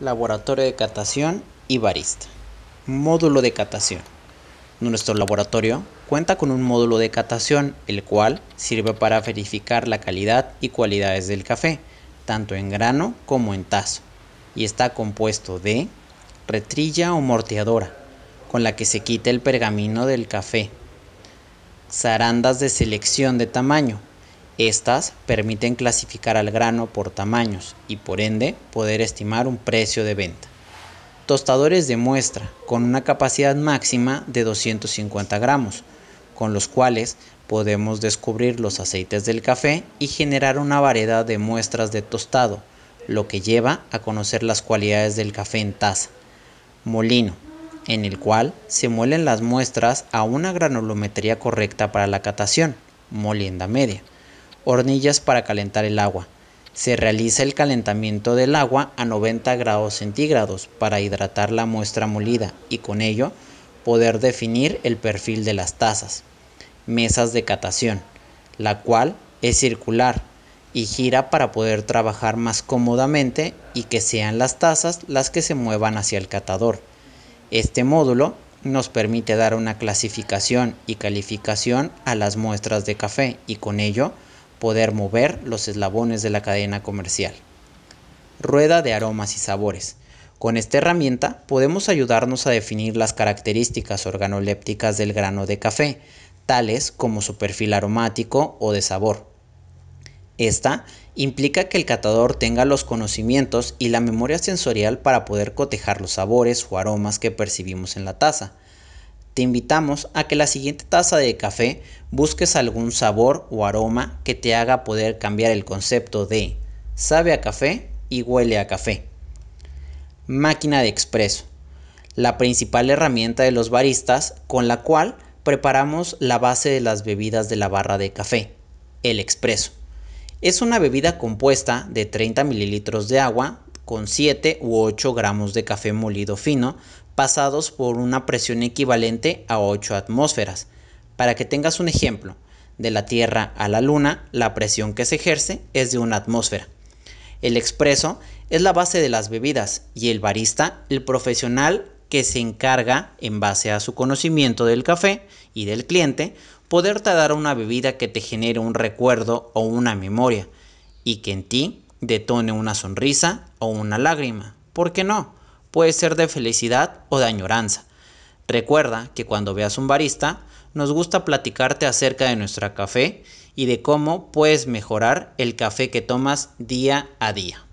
Laboratorio de Catación y Barista. Módulo de catación. Nuestro laboratorio cuenta con un módulo de catación, el cual sirve para verificar la calidad y cualidades del café, tanto en grano como en tazo, y está compuesto de retrilla o morteadora, con la que se quita el pergamino del café, zarandas de selección de tamaño, estas permiten clasificar al grano por tamaños y por ende poder estimar un precio de venta. Tostadores de muestra con una capacidad máxima de 250 gramos, con los cuales podemos descubrir los aceites del café y generar una variedad de muestras de tostado, lo que lleva a conocer las cualidades del café en taza. Molino, en el cual se muelen las muestras a una granulometría correcta para la catación, molienda media hornillas para calentar el agua. Se realiza el calentamiento del agua a 90 grados centígrados para hidratar la muestra molida y con ello poder definir el perfil de las tazas. Mesas de catación, la cual es circular y gira para poder trabajar más cómodamente y que sean las tazas las que se muevan hacia el catador. Este módulo nos permite dar una clasificación y calificación a las muestras de café y con ello poder mover los eslabones de la cadena comercial. Rueda de aromas y sabores. Con esta herramienta podemos ayudarnos a definir las características organolépticas del grano de café, tales como su perfil aromático o de sabor. Esta implica que el catador tenga los conocimientos y la memoria sensorial para poder cotejar los sabores o aromas que percibimos en la taza te invitamos a que la siguiente taza de café busques algún sabor o aroma que te haga poder cambiar el concepto de sabe a café y huele a café. Máquina de expreso, la principal herramienta de los baristas con la cual preparamos la base de las bebidas de la barra de café, el expreso. Es una bebida compuesta de 30 mililitros de agua con 7 u 8 gramos de café molido fino pasados por una presión equivalente a 8 atmósferas. Para que tengas un ejemplo, de la Tierra a la Luna, la presión que se ejerce es de una atmósfera. El expreso es la base de las bebidas y el barista, el profesional que se encarga, en base a su conocimiento del café y del cliente, poderte dar una bebida que te genere un recuerdo o una memoria y que en ti detone una sonrisa o una lágrima. ¿Por qué no? puede ser de felicidad o de añoranza. Recuerda que cuando veas un barista, nos gusta platicarte acerca de nuestra café y de cómo puedes mejorar el café que tomas día a día.